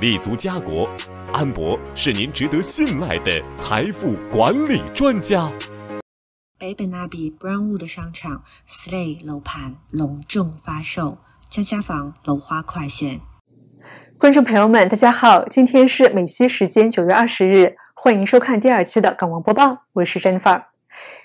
立足家国，安博是您值得信赖的财富管理专家。北本那比不让误的商场，Slay 楼盘隆重发售，江家房楼花快线。观众朋友们，大家好，今天是美西时间九月二十日，欢迎收看第二期的港王播报，我是 Jennifer。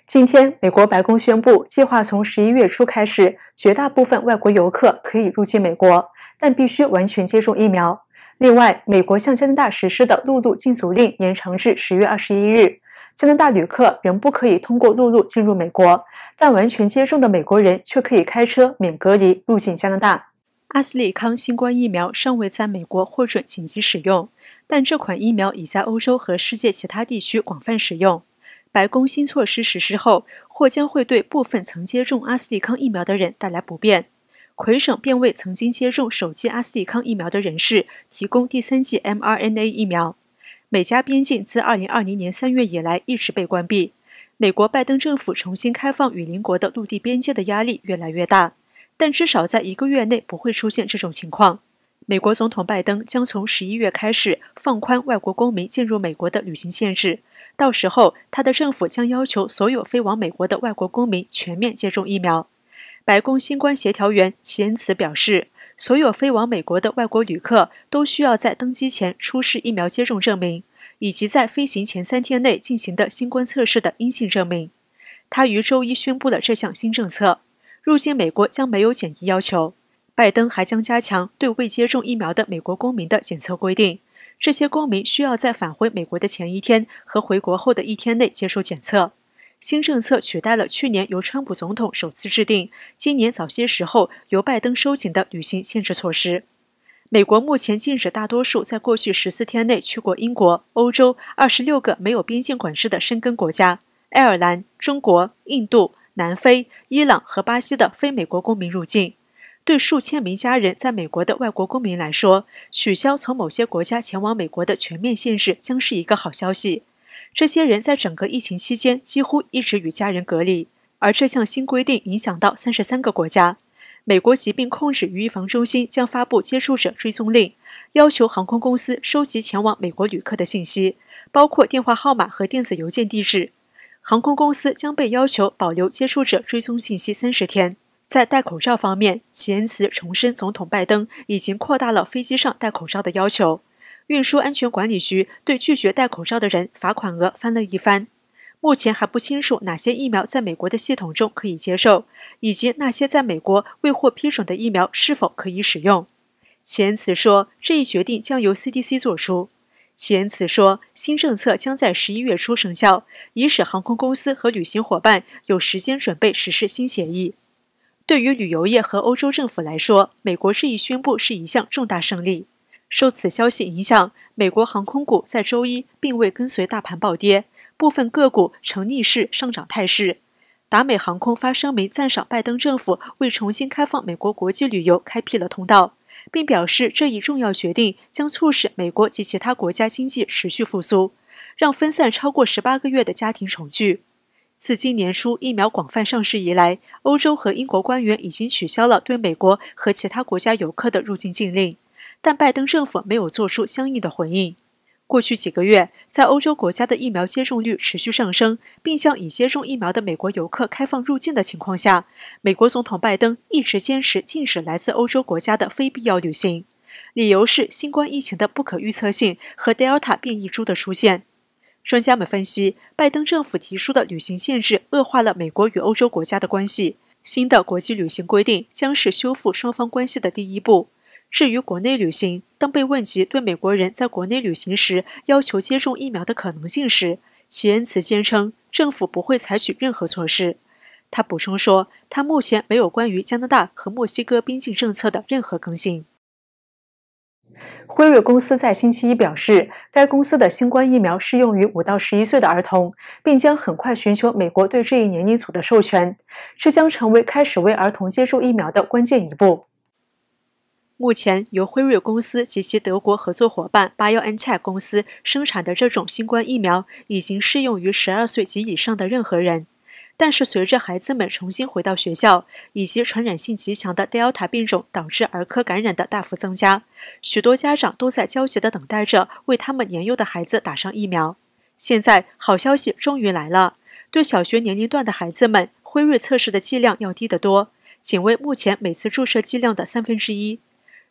今天，美国白宫宣布，计划从十一月初开始，绝大部分外国游客可以入境美国，但必须完全接种疫苗。另外，美国向加拿大实施的陆路禁足令延长至十月二十一日。加拿大旅客仍不可以通过陆路进入美国，但完全接种的美国人却可以开车免隔离入境加拿大。阿斯利康新冠疫苗尚未在美国获准紧急使用，但这款疫苗已在欧洲和世界其他地区广泛使用。白宫新措施实施后，或将会对部分曾接种阿斯利康疫苗的人带来不便。魁省便为曾经接种首剂阿斯利康疫苗的人士提供第三剂 mRNA 疫苗。美加边境自2020年3月以来一直被关闭。美国拜登政府重新开放与邻国的陆地边界的压力越来越大，但至少在一个月内不会出现这种情况。美国总统拜登将从11月开始放宽外国公民进入美国的旅行限制，到时候他的政府将要求所有飞往美国的外国公民全面接种疫苗。白宫新冠协调员齐恩茨表示，所有飞往美国的外国旅客都需要在登机前出示疫苗接种证明，以及在飞行前三天内进行的新冠测试的阴性证明。他于周一宣布了这项新政策。入境美国将没有检疫要求。拜登还将加强对未接种疫苗的美国公民的检测规定，这些公民需要在返回美国的前一天和回国后的一天内接受检测。新政策取代了去年由川普总统首次制定，今年早些时候由拜登收紧的旅行限制措施。美国目前禁止大多数在过去十四天内去过英国、欧洲二十六个没有边境管制的申根国家、爱尔兰、中国、印度、南非、伊朗和巴西的非美国公民入境。对数千名家人在美国的外国公民来说，取消从某些国家前往美国的全面限制将是一个好消息。这些人在整个疫情期间几乎一直与家人隔离，而这项新规定影响到三十三个国家。美国疾病控制与预防中心将发布接触者追踪令，要求航空公司收集前往美国旅客的信息，包括电话号码和电子邮件地址。航空公司将被要求保留接触者追踪信息三十天。在戴口罩方面，吉恩茨重申，总统拜登已经扩大了飞机上戴口罩的要求。运输安全管理局对拒绝戴口罩的人罚款额翻了一番。目前还不清楚哪些疫苗在美国的系统中可以接受，以及那些在美国未获批准的疫苗是否可以使用。钱茨说，这一决定将由 CDC 做出。钱茨说，新政策将在十一月初生效，以使航空公司和旅行伙伴有时间准备实施新协议。对于旅游业和欧洲政府来说，美国这一宣布是一项重大胜利。受此消息影响，美国航空股在周一并未跟随大盘暴跌，部分个股呈逆势上涨态势。达美航空发声明赞赏拜登政府为重新开放美国国际旅游开辟了通道，并表示这一重要决定将促使美国及其他国家经济持续复苏，让分散超过十八个月的家庭重聚。自今年初疫苗广泛上市以来，欧洲和英国官员已经取消了对美国和其他国家游客的入境禁令。但拜登政府没有做出相应的回应。过去几个月，在欧洲国家的疫苗接种率持续上升，并向已接种疫苗的美国游客开放入境的情况下，美国总统拜登一直坚持禁止来自欧洲国家的非必要旅行，理由是新冠疫情的不可预测性和德尔塔变异株的出现。专家们分析，拜登政府提出的旅行限制恶化了美国与欧洲国家的关系。新的国际旅行规定将是修复双方关系的第一步。至于国内旅行，当被问及对美国人在国内旅行时要求接种疫苗的可能性时，齐恩茨坚称政府不会采取任何措施。他补充说，他目前没有关于加拿大和墨西哥边境政策的任何更新。辉瑞公司在星期一表示，该公司的新冠疫苗适用于五到十一岁的儿童，并将很快寻求美国对这一年龄组的授权，这将成为开始为儿童接种疫苗的关键一步。目前由辉瑞公司及其德国合作伙伴巴药恩泰公司生产的这种新冠疫苗已经适用于12岁及以上的任何人。但是，随着孩子们重新回到学校，以及传染性极强的 Delta 病种导致儿科感染的大幅增加，许多家长都在焦急地等待着为他们年幼的孩子打上疫苗。现在，好消息终于来了：对小学年龄段的孩子们，辉瑞测试的剂量要低得多，仅为目前每次注射剂量的三分之一。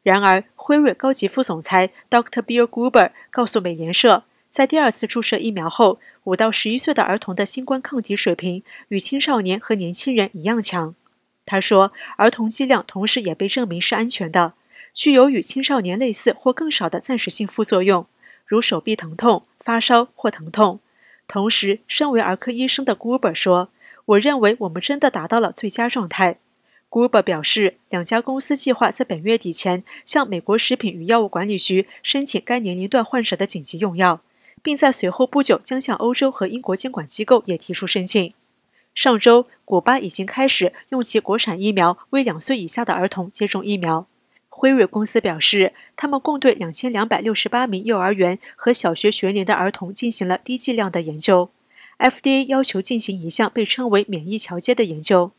然而，辉瑞高级副总裁 Dr. Bill Gruber 告诉美联社，在第二次注射疫苗后，五到十一岁的儿童的新冠抗体水平与青少年和年轻人一样强。他说，儿童剂量同时也被证明是安全的，具有与青少年类似或更少的暂时性副作用，如手臂疼痛、发烧或疼痛。同时，身为儿科医生的 Gruber 说：“我认为我们真的达到了最佳状态。” g u b r 表示，两家公司计划在本月底前向美国食品与药物管理局申请该年龄段患者的紧急用药，并在随后不久将向欧洲和英国监管机构也提出申请。上周，古巴已经开始用其国产疫苗为两岁以下的儿童接种疫苗。辉瑞公司表示，他们共对两千两百六十八名幼儿园和小学学龄的儿童进行了低剂量的研究。FDA 要求进行一项被称为“免疫桥接”的研究。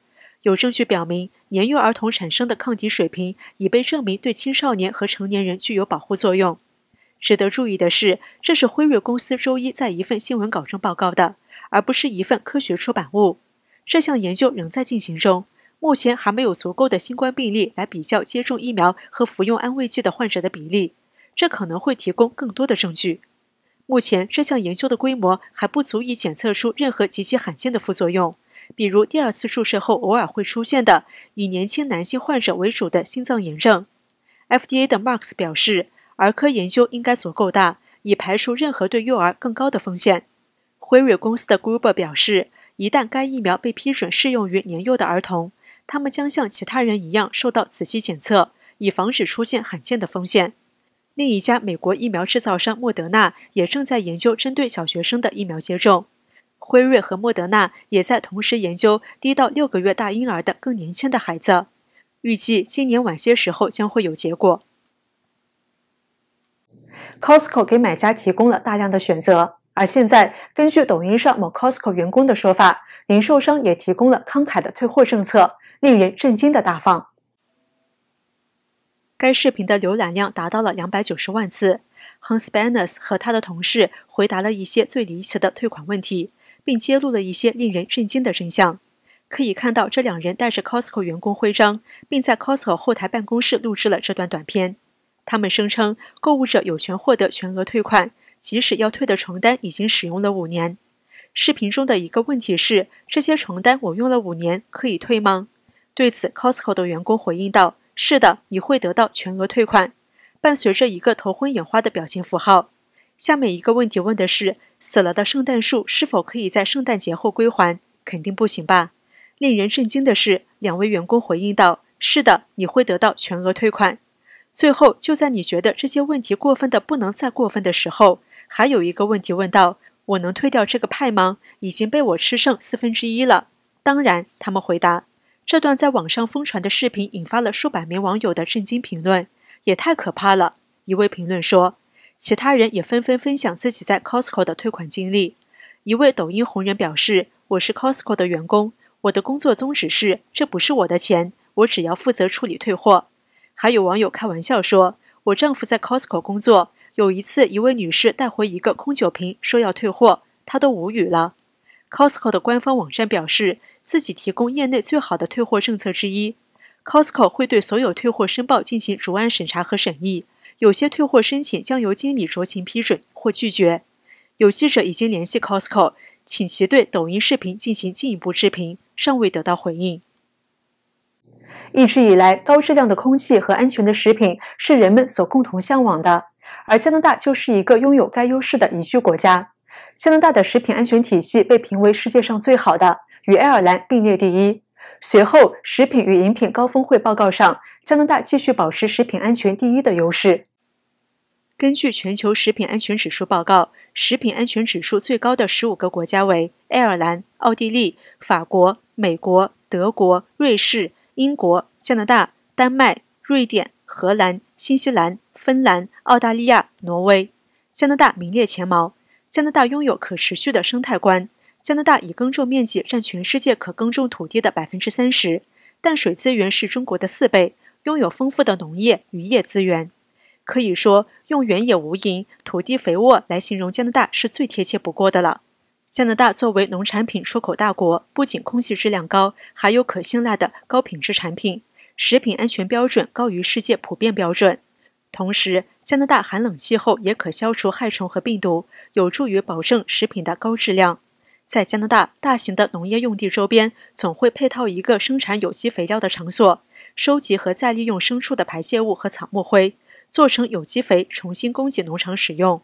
有证据表明，年幼儿童产生的抗体水平已被证明对青少年和成年人具有保护作用。值得注意的是，这是辉瑞公司周一在一份新闻稿中报告的，而不是一份科学出版物。这项研究仍在进行中，目前还没有足够的新冠病例来比较接种疫苗和服用安慰剂的患者的比例。这可能会提供更多的证据。目前，这项研究的规模还不足以检测出任何极其罕见的副作用。比如第二次注射后偶尔会出现的以年轻男性患者为主的心脏炎症。FDA 的 Marks 表示，儿科研究应该足够大，以排除任何对幼儿更高的风险。辉瑞公司的 Gruber 表示，一旦该疫苗被批准适用于年幼的儿童，他们将像其他人一样受到仔细检测，以防止出现罕见的风险。另一家美国疫苗制造商莫德纳也正在研究针对小学生的疫苗接种。辉瑞和莫德纳也在同时研究低到六个月大婴儿的更年轻的孩子，预计今年晚些时候将会有结果。Costco 给买家提供了大量的选择，而现在根据抖音上某 Costco 员工的说法，零售商也提供了慷慨的退货政策，令人震惊的大方。该视频的浏览量达到了两百九十万次。Hans 亨 n e r s 和他的同事回答了一些最离奇的退款问题。并揭露了一些令人震惊的真相。可以看到，这两人带着 Costco 员工徽章，并在 Costco 后台办公室录制了这段短片。他们声称，购物者有权获得全额退款，即使要退的床单已经使用了五年。视频中的一个问题是：这些床单我用了五年，可以退吗？对此，Costco 的员工回应道：“是的，你会得到全额退款。”伴随着一个头昏眼花的表情符号。下面一个问题问的是：死了的圣诞树是否可以在圣诞节后归还？肯定不行吧。令人震惊的是，两位员工回应道：“是的，你会得到全额退款。”最后，就在你觉得这些问题过分的不能再过分的时候，还有一个问题问道：“我能退掉这个派吗？已经被我吃剩四分之一了。”当然，他们回答。这段在网上疯传的视频引发了数百名网友的震惊评论：“也太可怕了！”一位评论说。其他人也纷纷分享自己在 Costco 的退款经历。一位抖音红人表示：“我是 Costco 的员工，我的工作宗旨是，这不是我的钱，我只要负责处理退货。”还有网友开玩笑说：“我丈夫在 Costco 工作，有一次一位女士带回一个空酒瓶，说要退货，他都无语了。” Costco 的官方网站表示，自己提供业内最好的退货政策之一。Costco 会对所有退货申报进行逐案审查和审议。有些退货申请将由经理酌情批准或拒绝。有记者已经联系 Costco，请其对抖音视频进行进一步置评，尚未得到回应。一直以来，高质量的空气和安全的食品是人们所共同向往的，而加拿大就是一个拥有该优势的宜居国家。加拿大的食品安全体系被评为世界上最好的，与爱尔兰并列第一。随后，食品与饮品高峰会报告上，加拿大继续保持食品安全第一的优势。根据全球食品安全指数报告，食品安全指数最高的十五个国家为爱尔兰、奥地利、法国、美国、德国、瑞士、英国、加拿大、丹麦、瑞典、荷兰、新西兰、芬兰、澳大利亚、挪威。加拿大名列前茅。加拿大拥有可持续的生态观。加拿大已耕种面积占全世界可耕种土地的百分之三十，淡水资源是中国的四倍，拥有丰富的农业、渔业资源。可以说，用原野无垠、土地肥沃来形容加拿大是最贴切不过的了。加拿大作为农产品出口大国，不仅空气质量高，还有可信赖的高品质产品，食品安全标准高于世界普遍标准。同时，加拿大寒冷气候也可消除害虫和病毒，有助于保证食品的高质量。在加拿大，大型的农业用地周边总会配套一个生产有机肥料的场所，收集和再利用牲畜的排泄物和草木灰。做成有机肥，重新供给农场使用。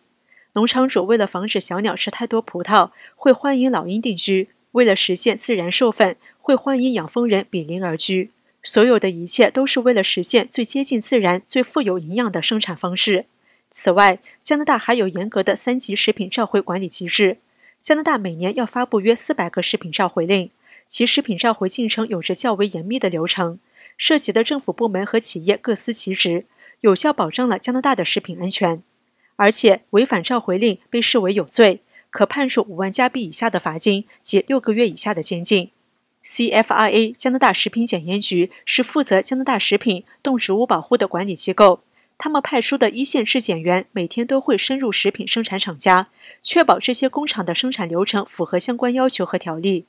农场主为了防止小鸟吃太多葡萄，会欢迎老鹰定居；为了实现自然授粉，会欢迎养蜂人比邻而居。所有的一切都是为了实现最接近自然、最富有营养的生产方式。此外，加拿大还有严格的三级食品召回管理机制。加拿大每年要发布约四百个食品召回令，其食品召回进程有着较为严密的流程，涉及的政府部门和企业各司其职。有效保障了加拿大的食品安全，而且违反召回令被视为有罪，可判处五万加币以下的罚金及六个月以下的监禁。c f r a 加拿大食品检验局是负责加拿大食品动植物保护的管理机构，他们派出的一线质检员每天都会深入食品生产厂家，确保这些工厂的生产流程符合相关要求和条例。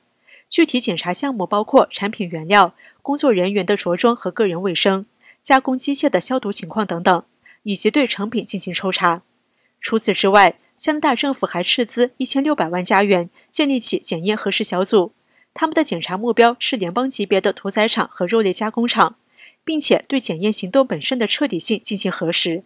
具体检查项目包括产品原料、工作人员的着装和个人卫生。加工机械的消毒情况等等，以及对成品进行抽查。除此之外，加拿大政府还斥资一千六百万加元，建立起检验核实小组。他们的检查目标是联邦级别的屠宰场和肉类加工厂，并且对检验行动本身的彻底性进行核实。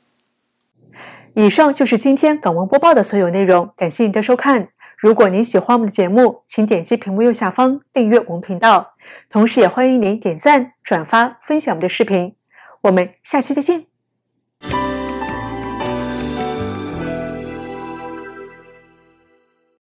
以上就是今天港闻播报的所有内容，感谢您的收看。如果您喜欢我们的节目，请点击屏幕右下方订阅我们频道，同时也欢迎您点赞、转发、分享我们的视频。我们下期再见。